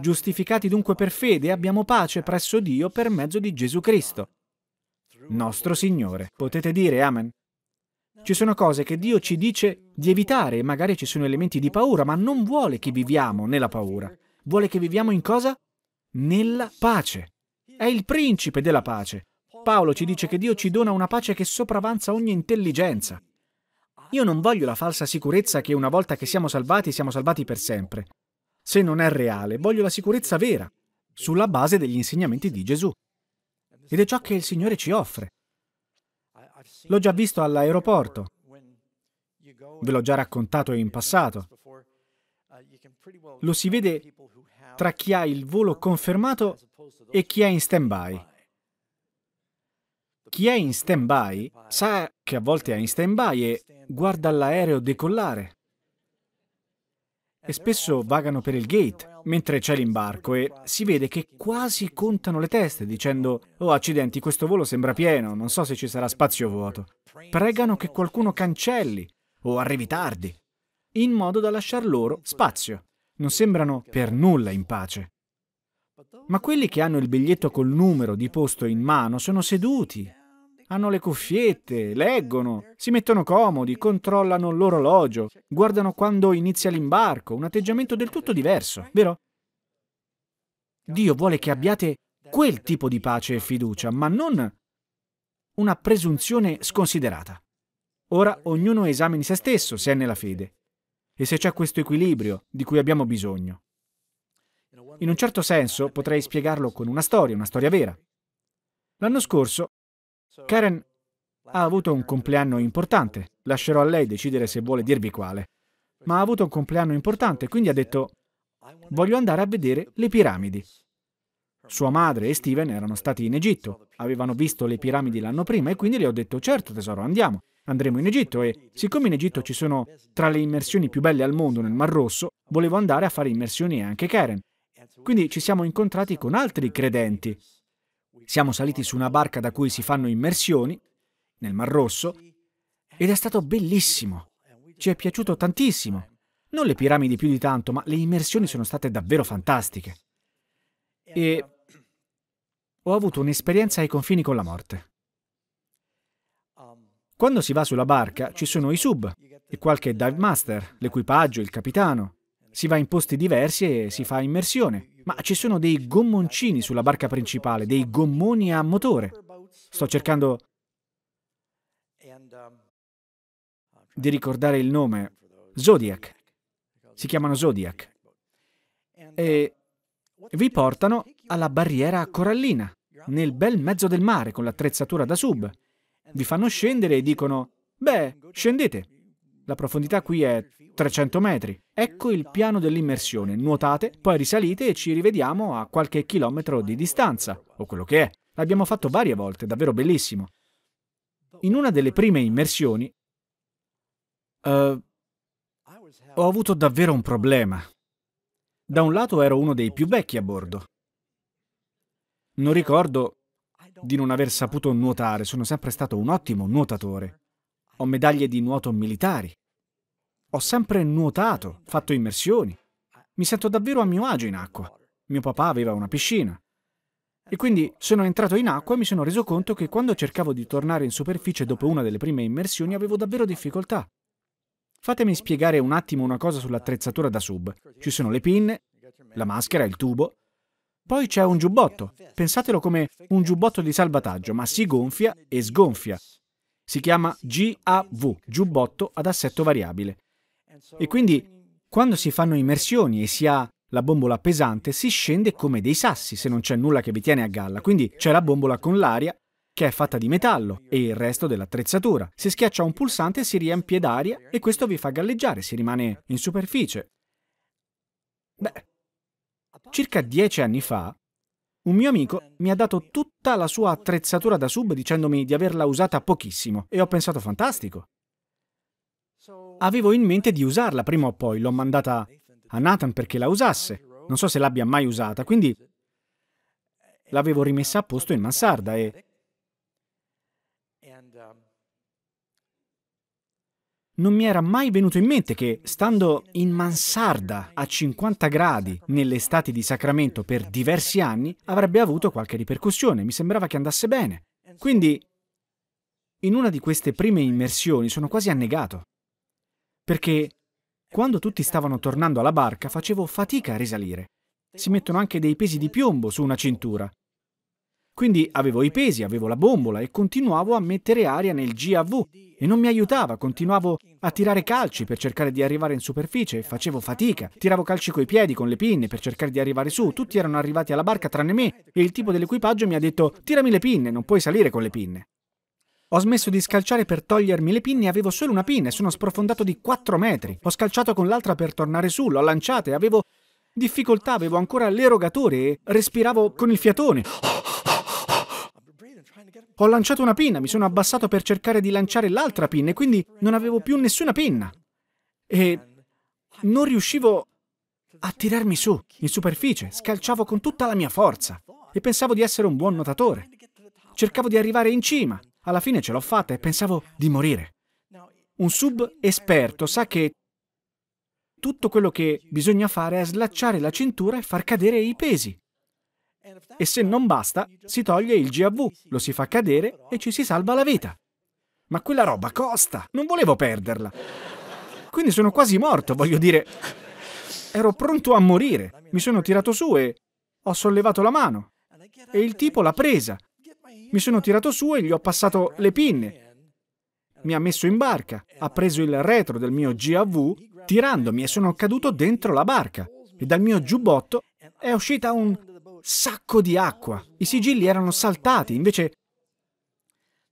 Giustificati dunque per fede, abbiamo pace presso Dio per mezzo di Gesù Cristo, nostro Signore. Potete dire Amen. Ci sono cose che Dio ci dice di evitare, magari ci sono elementi di paura, ma non vuole che viviamo nella paura. Vuole che viviamo in cosa? Nella pace. È il principe della pace. Paolo ci dice che Dio ci dona una pace che sopravanza ogni intelligenza. Io non voglio la falsa sicurezza che una volta che siamo salvati siamo salvati per sempre. Se non è reale, voglio la sicurezza vera, sulla base degli insegnamenti di Gesù. Ed è ciò che il Signore ci offre. L'ho già visto all'aeroporto, ve l'ho già raccontato in passato. Lo si vede tra chi ha il volo confermato e chi è in stand-by. Chi è in stand-by sa che a volte è in stand-by e guarda l'aereo decollare e spesso vagano per il gate mentre c'è l'imbarco e si vede che quasi contano le teste dicendo oh accidenti questo volo sembra pieno, non so se ci sarà spazio vuoto. Pregano che qualcuno cancelli o arrivi tardi, in modo da lasciar loro spazio. Non sembrano per nulla in pace. Ma quelli che hanno il biglietto col numero di posto in mano sono seduti hanno le cuffiette, leggono, si mettono comodi, controllano l'orologio, guardano quando inizia l'imbarco, un atteggiamento del tutto diverso, vero? Dio vuole che abbiate quel tipo di pace e fiducia, ma non una presunzione sconsiderata. Ora ognuno esamini se stesso se è nella fede e se c'è questo equilibrio di cui abbiamo bisogno. In un certo senso potrei spiegarlo con una storia, una storia vera. L'anno scorso Karen ha avuto un compleanno importante, lascerò a lei decidere se vuole dirvi quale, ma ha avuto un compleanno importante, quindi ha detto voglio andare a vedere le piramidi. Sua madre e Steven erano uh, stati in Egitto, avevano visto le piramidi l'anno prima e quindi le ho detto certo tesoro andiamo, andremo in Egitto e siccome in Egitto ci sono tra le immersioni più belle al mondo nel Mar Rosso, volevo andare a fare immersioni anche Karen. Quindi ci siamo incontrati con altri credenti siamo saliti su una barca da cui si fanno immersioni nel Mar Rosso ed è stato bellissimo. Ci è piaciuto tantissimo. Non le piramidi più di tanto, ma le immersioni sono state davvero fantastiche. E ho avuto un'esperienza ai confini con la morte. Quando si va sulla barca ci sono i sub e qualche dive master, l'equipaggio, il capitano. Si va in posti diversi e si fa immersione. Ma ci sono dei gommoncini sulla barca principale, dei gommoni a motore. Sto cercando di ricordare il nome. Zodiac. Si chiamano Zodiac. E vi portano alla barriera corallina, nel bel mezzo del mare, con l'attrezzatura da sub. Vi fanno scendere e dicono, beh, scendete, la profondità qui è 300 metri. Ecco il piano dell'immersione. Nuotate, poi risalite e ci rivediamo a qualche chilometro di distanza, o quello che è. L'abbiamo fatto varie volte, davvero bellissimo. In una delle prime immersioni uh, ho avuto davvero un problema. Da un lato ero uno dei più vecchi a bordo. Non ricordo di non aver saputo nuotare, sono sempre stato un ottimo nuotatore ho medaglie di nuoto militari. Ho sempre nuotato, fatto immersioni. Mi sento davvero a mio agio in acqua. Mio papà aveva una piscina. E quindi sono entrato in acqua e mi sono reso conto che quando cercavo di tornare in superficie dopo una delle prime immersioni avevo davvero difficoltà. Fatemi spiegare un attimo una cosa sull'attrezzatura da sub. Ci sono le pinne, la maschera, il tubo. Poi c'è un giubbotto. Pensatelo come un giubbotto di salvataggio, ma si gonfia e sgonfia si chiama GAV, giubbotto ad assetto variabile. E quindi quando si fanno immersioni e si ha la bombola pesante, si scende come dei sassi se non c'è nulla che vi tiene a galla. Quindi c'è la bombola con l'aria che è fatta di metallo e il resto dell'attrezzatura. Si schiaccia un pulsante si riempie d'aria e questo vi fa galleggiare, si rimane in superficie. Beh, circa dieci anni fa un mio amico mi ha dato tutta la sua attrezzatura da sub dicendomi di averla usata pochissimo e ho pensato fantastico. Avevo in mente di usarla prima o poi, l'ho mandata a Nathan perché la usasse. Non so se l'abbia mai usata, quindi l'avevo rimessa a posto in mansarda e non mi era mai venuto in mente che, stando in mansarda a 50 gradi nell'estate di Sacramento per diversi anni, avrebbe avuto qualche ripercussione. Mi sembrava che andasse bene. Quindi, in una di queste prime immersioni sono quasi annegato. Perché quando tutti stavano tornando alla barca facevo fatica a risalire. Si mettono anche dei pesi di piombo su una cintura. Quindi avevo i pesi, avevo la bombola e continuavo a mettere aria nel GAV e non mi aiutava, continuavo a tirare calci per cercare di arrivare in superficie, facevo fatica, tiravo calci coi piedi, con le pinne per cercare di arrivare su, tutti erano arrivati alla barca tranne me e il tipo dell'equipaggio mi ha detto tirami le pinne, non puoi salire con le pinne. Ho smesso di scalciare per togliermi le pinne, e avevo solo una pinna e sono sprofondato di 4 metri. Ho scalciato con l'altra per tornare su, l'ho lanciata e avevo difficoltà, avevo ancora l'erogatore e respiravo con il fiatone. Ho lanciato una pinna, mi sono abbassato per cercare di lanciare l'altra pinna e quindi non avevo più nessuna pinna. E non riuscivo a tirarmi su, in superficie, scalciavo con tutta la mia forza e pensavo di essere un buon nuotatore. Cercavo di arrivare in cima, alla fine ce l'ho fatta e pensavo di morire. Un sub esperto sa che tutto quello che bisogna fare è slacciare la cintura e far cadere i pesi. E se non basta, si toglie il GAV, lo si fa cadere e ci si salva la vita. Ma quella roba costa, non volevo perderla. Quindi sono quasi morto, voglio dire. Ero pronto a morire. Mi sono tirato su e ho sollevato la mano. E il tipo l'ha presa. Mi sono tirato su e gli ho passato le pinne. Mi ha messo in barca, ha preso il retro del mio GAV tirandomi e sono caduto dentro la barca. E dal mio giubbotto è uscita un sacco di acqua. I sigilli erano saltati, invece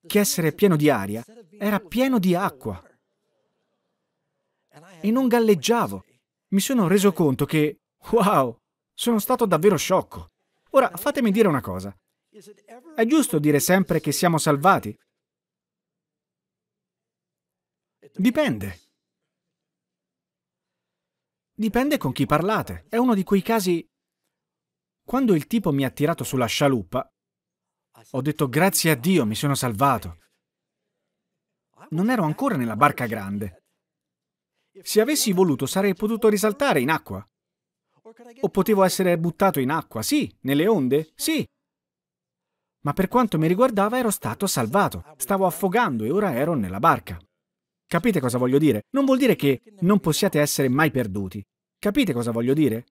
che essere pieno di aria, era pieno di acqua. E non galleggiavo. Mi sono reso conto che, wow, sono stato davvero sciocco. Ora fatemi dire una cosa. È giusto dire sempre che siamo salvati? Dipende. Dipende con chi parlate. È uno di quei casi quando il tipo mi ha tirato sulla scialuppa, ho detto grazie a Dio mi sono salvato. Non ero ancora nella barca grande. Se avessi voluto sarei potuto risaltare in acqua. O potevo essere buttato in acqua, sì, nelle onde, sì. Ma per quanto mi riguardava ero stato salvato. Stavo affogando e ora ero nella barca. Capite cosa voglio dire? Non vuol dire che non possiate essere mai perduti. Capite cosa voglio dire?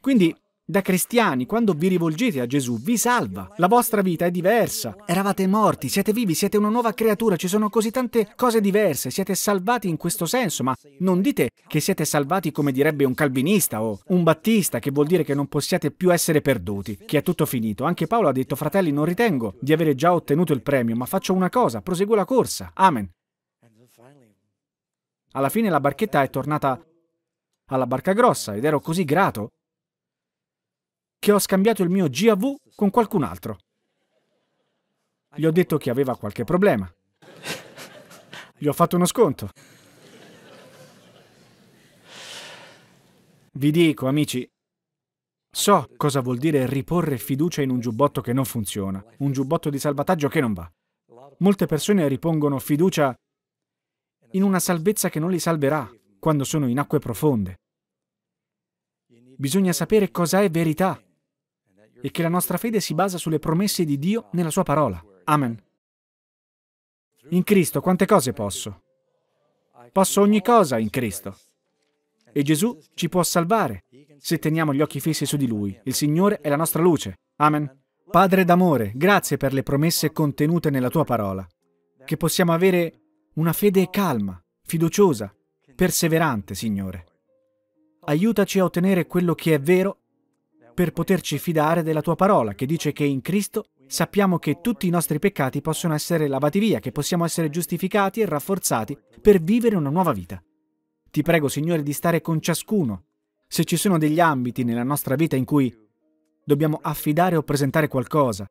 Quindi da cristiani, quando vi rivolgete a Gesù, vi salva. La vostra vita è diversa. Eravate morti, siete vivi, siete una nuova creatura, ci sono così tante cose diverse, siete salvati in questo senso, ma non dite che siete salvati come direbbe un calvinista o un battista, che vuol dire che non possiate più essere perduti, che è tutto finito. Anche Paolo ha detto, fratelli, non ritengo di avere già ottenuto il premio, ma faccio una cosa, proseguo la corsa. Amen. Alla fine la barchetta è tornata alla barca grossa ed ero così grato che ho scambiato il mio GAV con qualcun altro. Gli ho detto che aveva qualche problema. Gli ho fatto uno sconto. Vi dico, amici, so cosa vuol dire riporre fiducia in un giubbotto che non funziona, un giubbotto di salvataggio che non va. Molte persone ripongono fiducia in una salvezza che non li salverà quando sono in acque profonde. Bisogna sapere cosa è verità e che la nostra fede si basa sulle promesse di Dio nella sua parola. Amen. In Cristo quante cose posso? Posso ogni cosa in Cristo. E Gesù ci può salvare se teniamo gli occhi fissi su di Lui. Il Signore è la nostra luce. Amen. Padre d'amore, grazie per le promesse contenute nella tua parola, che possiamo avere una fede calma, fiduciosa, perseverante, Signore. Aiutaci a ottenere quello che è vero per poterci fidare della tua parola che dice che in Cristo sappiamo che tutti i nostri peccati possono essere lavati via, che possiamo essere giustificati e rafforzati per vivere una nuova vita. Ti prego, Signore, di stare con ciascuno. Se ci sono degli ambiti nella nostra vita in cui dobbiamo affidare o presentare qualcosa,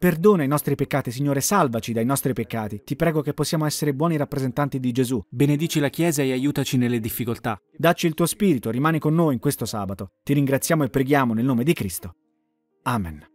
Perdona i nostri peccati, Signore, salvaci dai nostri peccati. Ti prego che possiamo essere buoni rappresentanti di Gesù. Benedici la Chiesa e aiutaci nelle difficoltà. Dacci il tuo spirito, rimani con noi in questo sabato. Ti ringraziamo e preghiamo nel nome di Cristo. Amen.